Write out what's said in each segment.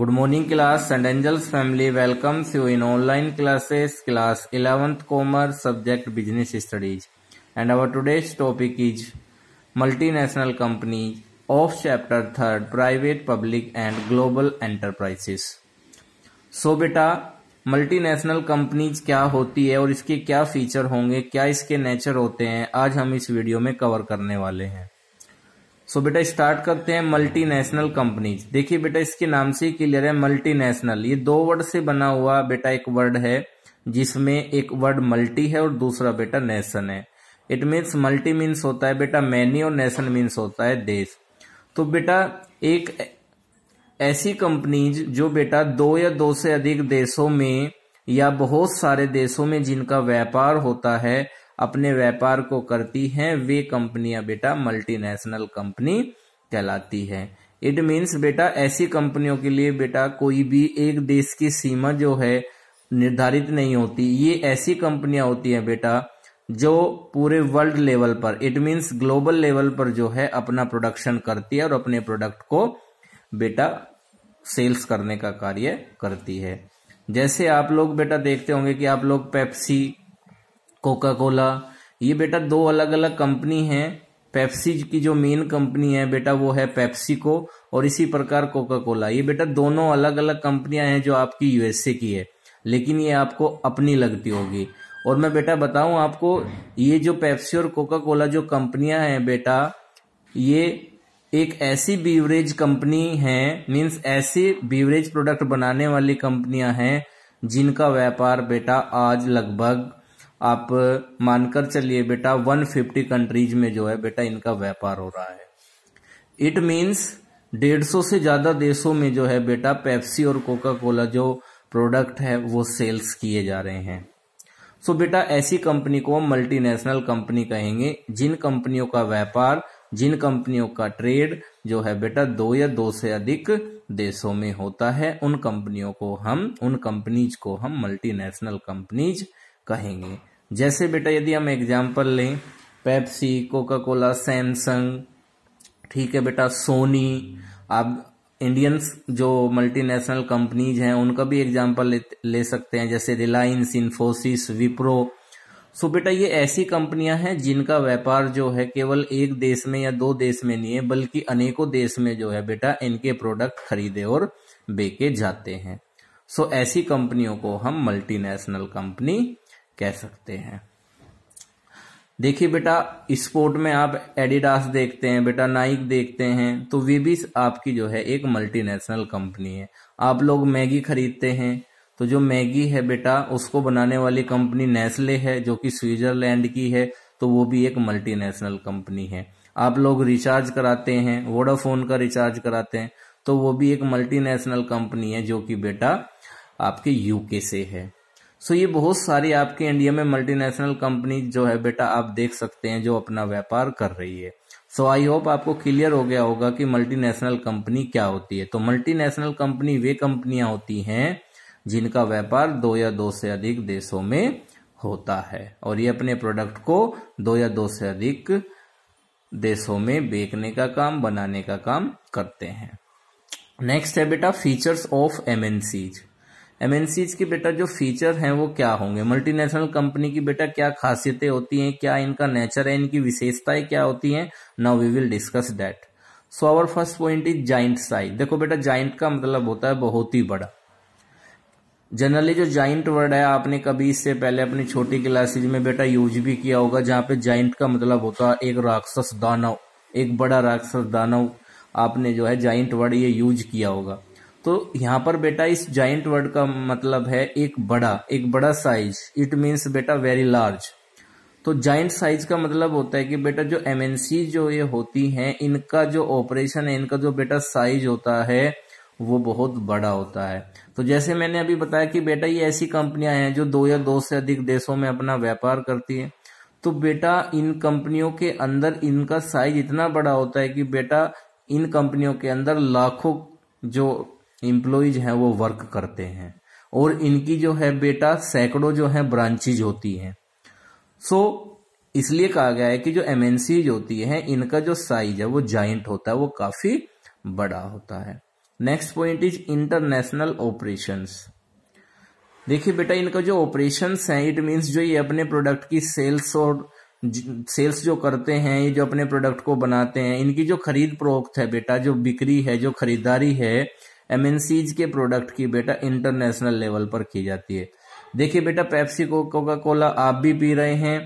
good morning class saint angels family welcomes you in online classes class eleventh commerce subject business studies and our today's topic is multinational company of chapter third private public and global enterprises so बेटा multinational companies क्या होती है और इसके क्या feature होंगे क्या इसके नेचर होते हैं आज हम इस वीडियो में कवर करने वाले हैं सो बेटा स्टार्ट करते हैं मल्टीनेशनल कंपनीज देखिए बेटा इसके नाम से क्लियर है मल्टीनेशनल ये दो वर्ड से बना हुआ बेटा एक वर्ड है जिसमें एक वर्ड मल्टी है और दूसरा बेटा नेशन है इट मीन्स मल्टी मीन्स होता है बेटा मैनी और नेशन मीन्स होता है देश तो बेटा एक ऐसी कंपनीज जो बेटा दो या दो से अधिक देशों में या बहुत सारे देशों में जिनका व्यापार होता है अपने व्यापार को करती हैं वे कंपनियां बेटा मल्टीनेशनल कंपनी कहलाती है इट मीन्स बेटा ऐसी कंपनियों के लिए बेटा कोई भी एक देश की सीमा जो है निर्धारित नहीं होती ये ऐसी कंपनियां होती हैं बेटा जो पूरे वर्ल्ड लेवल पर इट मीन्स ग्लोबल लेवल पर जो है अपना प्रोडक्शन करती है और अपने प्रोडक्ट को बेटा सेल्स करने का कार्य करती है जैसे आप लोग बेटा देखते होंगे कि आप लोग पेप्सी कोका कोला ये बेटा दो अलग अलग कंपनी है पेप्सी की जो मेन कंपनी है बेटा वो है पेप्सिको और इसी प्रकार कोका कोला ये बेटा दोनों अलग अलग कंपनियां हैं जो आपकी यूएसए की है लेकिन ये आपको अपनी लगती होगी और मैं बेटा बताऊं आपको ये जो पेप्सी और कोका कोला जो कंपनियां हैं बेटा ये एक ऐसी बीवरेज कंपनी है मीन्स ऐसी बीवरेज प्रोडक्ट बनाने वाली कंपनियां हैं जिनका व्यापार बेटा आज लगभग आप मानकर चलिए बेटा 150 कंट्रीज में जो है बेटा इनका व्यापार हो रहा है इट मीन्स 150 से ज़्यादा देशों में जो है बेटा पेप्सी और कोका कोला जो प्रोडक्ट है वो सेल्स किए जा रहे हैं सो so बेटा ऐसी कंपनी को मल्टीनेशनल कंपनी कहेंगे जिन कंपनियों का व्यापार जिन कंपनियों का ट्रेड जो है बेटा दो या दो से अधिक देशों में होता है उन कंपनियों को हम उन कंपनीज को हम मल्टीनेशनल कंपनीज कहेंगे जैसे बेटा यदि हम एग्जाम्पल लें पेप्सी कोका कोला सैमसंग ठीक है बेटा सोनी आप इंडियंस जो मल्टीनेशनल कंपनीज हैं उनका भी एग्जाम्पल ले, ले सकते हैं जैसे रिलायंस इन्फोसिस विप्रो सो बेटा ये ऐसी कंपनियां हैं जिनका व्यापार जो है केवल एक देश में या दो देश में नहीं है बल्कि अनेकों देश में जो है बेटा इनके प्रोडक्ट खरीदे और बेके जाते हैं सो ऐसी कंपनियों को हम मल्टीनेशनल कंपनी कह सकते हैं देखिए बेटा स्पोर्ट में आप एडिडास देखते हैं बेटा नाइक देखते हैं तो वे भी आपकी जो है एक मल्टीनेशनल कंपनी है आप लोग मैगी खरीदते हैं तो जो मैगी है बेटा उसको बनाने वाली कंपनी नेस्ले है जो कि स्विट्जरलैंड की है तो वो भी एक मल्टीनेशनल कंपनी है आप लोग रिचार्ज कराते हैं वोडाफोन का रिचार्ज कराते हैं तो वो भी एक मल्टीनेशनल कंपनी है जो कि बेटा आपके यूके से है सो ये बहुत सारी आपके इंडिया में मल्टीनेशनल कंपनी जो है बेटा आप देख सकते हैं जो अपना व्यापार कर रही है सो आई होप आपको क्लियर हो गया होगा कि मल्टीनेशनल कंपनी क्या होती है तो मल्टीनेशनल कंपनी वे कंपनियां होती हैं जिनका व्यापार दो या दो से अधिक देशों में होता है और ये अपने प्रोडक्ट को दो या दो से अधिक देशों में बेचने का काम बनाने का काम करते हैं नेक्स्ट है बेटा फीचर्स ऑफ एमएनसीज एमएनसीज के बेटा जो फीचर हैं वो क्या होंगे मल्टीनेशनल कंपनी की बेटा क्या खासियतें होती हैं क्या इनका नेचर है इनकी विशेषताएं क्या होती हैं now we will discuss that so our first point is giant size देखो बेटा जाइंट का मतलब होता है बहुत ही बड़ा जनरली जो जाइंट वर्ड है आपने कभी इससे पहले अपनी छोटी क्लासेज में बेटा यूज भी किया होगा जहां पे जाइंट का मतलब होता है एक राक्षस दानव एक बड़ा राक्षस दानव आपने जो है जाइंट वर्ड ये यूज किया होगा तो यहाँ पर बेटा इस जाइंट वर्ड का मतलब है एक बड़ा एक बड़ा साइज इट मीन्स बेटा वेरी लार्ज तो जाइंट साइज का मतलब होता है कि बेटा जो एमएनसी जो ये होती हैं इनका जो ऑपरेशन है इनका जो बेटा साइज होता है वो बहुत बड़ा होता है तो जैसे मैंने अभी बताया कि बेटा ये ऐसी कंपनियां हैं जो दो या दो से अधिक देशों में अपना व्यापार करती है तो बेटा इन कंपनियों के अंदर इनका साइज इतना बड़ा होता है कि बेटा इन कंपनियों के अंदर लाखों जो एम्प्लॉयज हैं वो वर्क करते हैं और इनकी जो है बेटा सैकड़ों जो है ब्रांचेज होती हैं सो so, इसलिए कहा गया है कि जो एमएनसीज होती है इनका जो साइज है वो जाइंट होता है वो काफी बड़ा होता है next point is international operations देखिए बेटा इनका जो ऑपरेशंस है इट मींस जो ये अपने प्रोडक्ट की सेल्स और सेल्स जो करते हैं ये जो अपने प्रोडक्ट को बनाते हैं इनकी जो खरीद प्रोक्त है बेटा जो बिक्री है जो खरीदारी है एम के प्रोडक्ट की बेटा इंटरनेशनल लेवल पर की जाती है देखिए बेटा पेप्सी को कोका कोला आप भी पी रहे हैं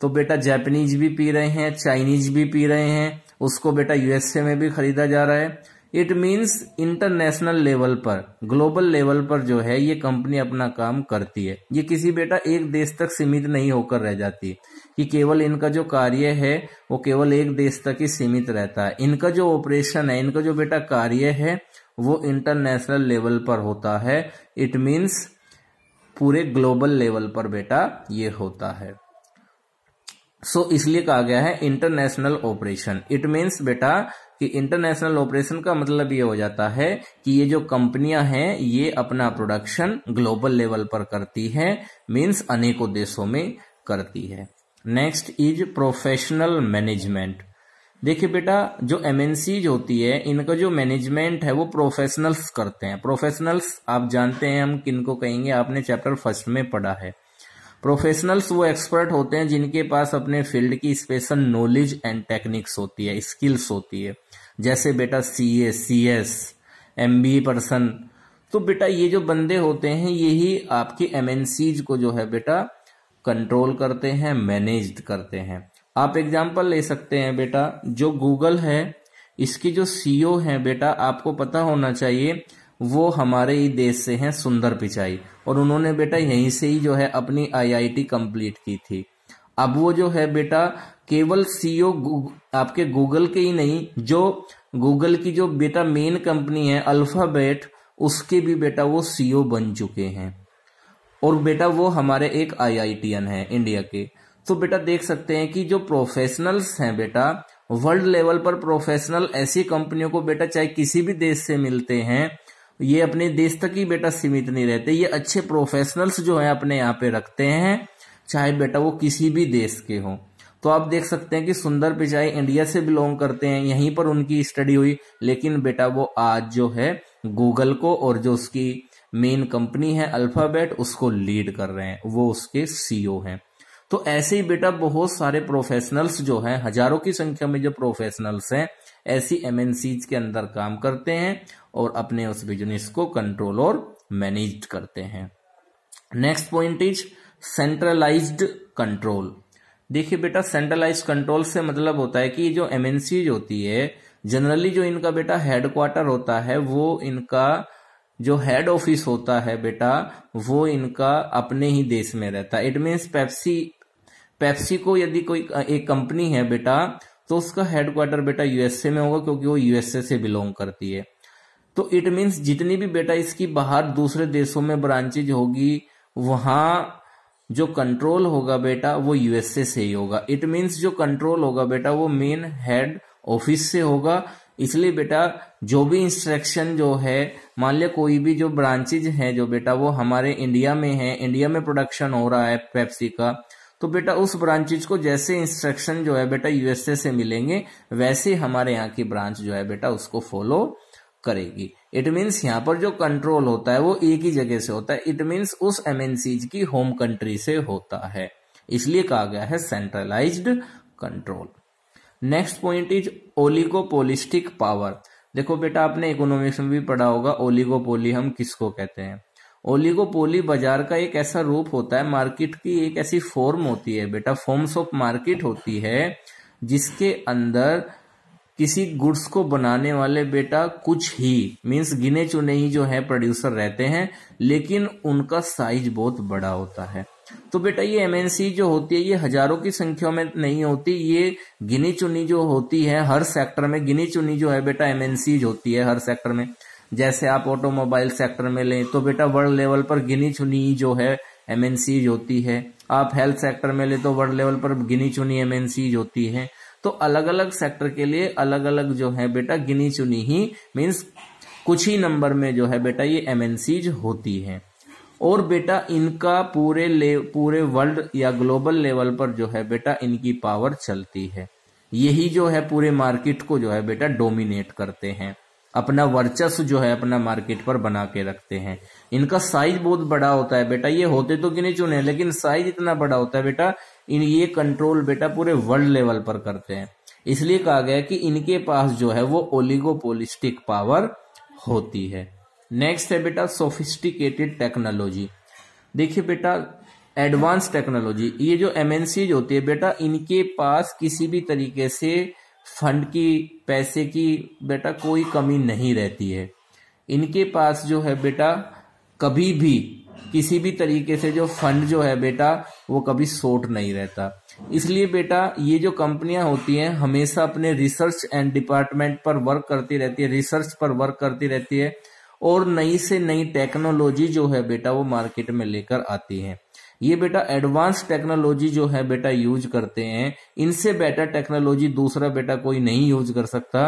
तो बेटा जापानीज भी पी रहे हैं चाइनीज भी पी रहे हैं उसको बेटा यूएसए में भी खरीदा जा रहा है इट मीन्स इंटरनेशनल लेवल पर ग्लोबल लेवल पर जो है ये कंपनी अपना काम करती है ये किसी बेटा एक देश तक सीमित नहीं होकर रह जाती कि केवल इनका जो कार्य है वो केवल एक देश तक ही सीमित रहता है इनका जो ऑपरेशन है इनका जो बेटा कार्य है वो इंटरनेशनल लेवल पर होता है इट मीन्स पूरे ग्लोबल लेवल पर बेटा ये होता है सो so, इसलिए कहा गया है इंटरनेशनल ऑपरेशन इट मीन्स बेटा कि इंटरनेशनल ऑपरेशन का मतलब ये हो जाता है कि ये जो कंपनियां हैं ये अपना प्रोडक्शन ग्लोबल लेवल पर करती है मीन्स अनेकों देशों में करती है नेक्स्ट इज प्रोफेशनल मैनेजमेंट देखिए बेटा जो एमएनसीज होती है इनका जो मैनेजमेंट है वो प्रोफेशनल्स करते हैं प्रोफेशनल्स आप जानते हैं हम किनको कहेंगे आपने चैप्टर फर्स्ट में पढ़ा है प्रोफेशनल्स वो एक्सपर्ट होते हैं जिनके पास अपने फील्ड की स्पेशल नॉलेज एंड टेक्निक्स होती है स्किल्स होती है जैसे बेटा C A C S M B person तो बेटा ये जो बंदे होते हैं यही आपके एमएनसीज को जो है बेटा कंट्रोल करते हैं मैनेज करते हैं आप एग्जाम्पल ले सकते हैं बेटा जो गूगल है इसकी जो सीईओ e है बेटा आपको पता होना चाहिए वो हमारे ही देश से हैं सुंदर पिचाई और उन्होंने बेटा यहीं से ही जो है अपनी आईआईटी कंप्लीट की थी अब वो जो है बेटा केवल सीईओ e आपके गूगल के ही नहीं जो गूगल की जो बेटा मेन कंपनी है अल्फाबेट उसके भी बेटा वो सीईओ e बन चुके हैं और बेटा वो हमारे एक आईआईटीएन है इंडिया के तो बेटा देख सकते हैं कि जो प्रोफेशनल्स हैं बेटा वर्ल्ड लेवल पर प्रोफेशनल ऐसी कंपनियों को बेटा चाहे किसी भी देश से मिलते हैं ये अपने देश तक ही बेटा सीमित नहीं रहते ये अच्छे प्रोफेशनल्स जो है अपने यहाँ पे रखते हैं चाहे बेटा वो किसी भी देश के हों तो आप देख सकते हैं कि सुंदर पिचाई इंडिया से बिलोंग करते हैं यहीं पर उनकी स्टडी हुई लेकिन बेटा वो आज जो है गूगल को और जो उसकी मेन कंपनी है अल्फाबेट उसको लीड कर रहे हैं वो उसके सीईओ e हैं तो ऐसे ही बेटा बहुत सारे प्रोफेशनल्स जो हैं हजारों की संख्या में जो प्रोफेशनल्स हैं ऐसी एम के अंदर काम करते हैं और अपने उस बिजनेस को कंट्रोल और मैनेज करते हैं next point is centralise control देखिए बेटा सेंट्रलाइज कंट्रोल से मतलब होता है कि जो एम होती है जनरली जो इनका बेटा हेडक्वार्टर होता है वो इनका जो हेड ऑफिस होता है बेटा वो इनका अपने ही देश में रहता है इट मीन्स पेप्सी पेप्सी को यदि कोई एक कंपनी है बेटा तो उसका हेडक्वार्टर बेटा यूएसए में होगा क्योंकि वो यूएसए से बिलोंग करती है तो इट मीन्स जितनी भी बेटा इसकी बाहर दूसरे देशों में ब्रांचेज होगी वहां जो कंट्रोल होगा बेटा वो यूएसए से ही होगा इट मीन्स जो कंट्रोल होगा बेटा वो मेन हेड ऑफिस से होगा इसलिए बेटा जो भी इंस्ट्रक्शन जो है मान लिया कोई भी जो ब्रांचेज है जो बेटा वो हमारे इंडिया में है इंडिया में प्रोडक्शन हो रहा है पेप्सी का तो बेटा उस ब्रांचेज को जैसे इंस्ट्रक्शन जो है बेटा यूएसए से मिलेंगे वैसे हमारे यहाँ की ब्रांच जो है बेटा उसको फॉलो करेगी इट मीन्स यहाँ पर जो कंट्रोल होता है वो एक ही जगह से होता है इट मीन्स उस एमएनसीज की होम कंट्री से होता है इसलिए कहा गया है centralised control next point is oligopolistic power देखो बेटा आपने इकोनॉमिक्स में भी पढ़ा होगा ओलिगोपोली हम किसको कहते हैं ओलिगोपोली बाजार का एक ऐसा रूप होता है मार्केट की एक ऐसी फॉर्म होती है बेटा फॉर्म्स ऑफ मार्केट होती है जिसके अंदर किसी गुड्स को बनाने वाले बेटा कुछ ही मीन्स गिने चुने ही जो है प्रोड्यूसर रहते हैं लेकिन उनका साइज बहुत बड़ा होता है तो बेटा ये एमएनसी जो होती है ये हजारों की संख्या में नहीं होती ये गिनी चुनी जो होती है हर सेक्टर में गिनी चुनी जो है बेटा एमएनसी होती है हर सेक्टर में जैसे आप ऑटोमोबाइल सेक्टर में लें तो बेटा वर्ल्ड लेवल पर गिनी चुनी जो है एमएनसीज होती है आप हेल्थ सेक्टर में ले तो वर्ल्ड लेवल पर गिनी चुनी एमएनसीज होती है तो अलग अलग सेक्टर के लिए अलग अलग जो है बेटा गिनी चुनी ही मीन्स कुछ ही नंबर में जो है बेटा ये एमएनसीज होती है और बेटा इनका पूरे ले पूरे वर्ल्ड या ग्लोबल लेवल पर जो है बेटा इनकी पावर चलती है यही जो है पूरे मार्केट को जो है बेटा डोमिनेट करते हैं अपना वर्चस्व जो है अपना मार्केट पर बना के रखते हैं इनका साइज बहुत बड़ा होता है बेटा ये होते तो गिने चुने लेकिन साइज इतना बड़ा होता है बेटा इन ये कंट्रोल बेटा पूरे वर्ल्ड लेवल पर करते हैं इसलिए कहा गया कि इनके पास जो है वो ओलिगोपोलिस्टिक पावर होती है नेक्स्ट है बेटा सोफिस्टिकेटेड टेक्नोलॉजी देखिए बेटा एडवांस टेक्नोलॉजी ये जो एमएनसीज होती है बेटा इनके पास किसी भी तरीके से फंड की पैसे की बेटा कोई कमी नहीं रहती है इनके पास जो है बेटा कभी भी किसी भी तरीके से जो फंड जो है बेटा वो कभी शॉर्ट नहीं रहता इसलिए बेटा ये जो कंपनियां होती हैं हमेशा अपने रिसर्च एंड डिपार्टमेंट पर वर्क करती रहती है रिसर्च पर वर्क करती रहती है और नई से नई टेक्नोलॉजी जो है बेटा वो मार्केट में लेकर आती है ये बेटा एडवांस टेक्नोलॉजी जो है बेटा यूज करते हैं इनसे बेटर टेक्नोलॉजी दूसरा बेटा कोई नहीं यूज कर सकता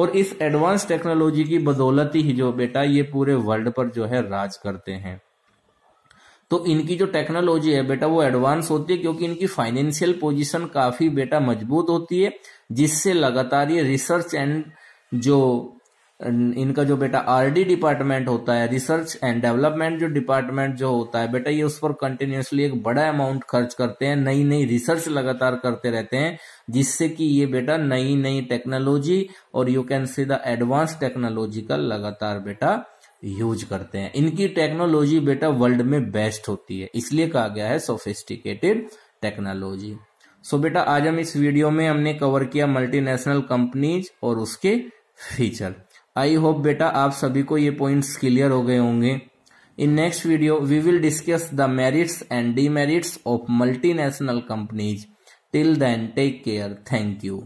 और इस एडवांस टेक्नोलॉजी की बदौलत ही जो बेटा ये पूरे वर्ल्ड पर जो है राज करते हैं तो इनकी जो टेक्नोलॉजी है बेटा वो एडवांस होती है क्योंकि इनकी फाइनेंशियल पोजीशन काफी बेटा मजबूत होती है जिससे लगातार ये रिसर्च एंड जो इनका जो बेटा आरडी डिपार्टमेंट होता है रिसर्च एंड डेवलपमेंट जो डिपार्टमेंट जो होता है बेटा ये उस पर कंटिन्यूसली एक बड़ा अमाउंट खर्च करते हैं नई नई रिसर्च लगातार करते रहते हैं जिससे कि ये बेटा नई नई टेक्नोलॉजी और you can see the advance technology का लगातार बेटा यूज करते हैं इनकी टेक्नोलॉजी बेटा वर्ल्ड में बेस्ट होती है इसलिए कहा गया है सोफिस्टिकेटेड टेक्नोलॉजी सो बेटा आज हम इस वीडियो में हमने कवर किया मल्टीनेशनल कंपनीज और उसके फीचर आई होप बेटा आप सभी को ये पॉइंट्स क्लियर हो गए होंगे in next video we will discuss the merits and demerits of multinational companies till then take care thank you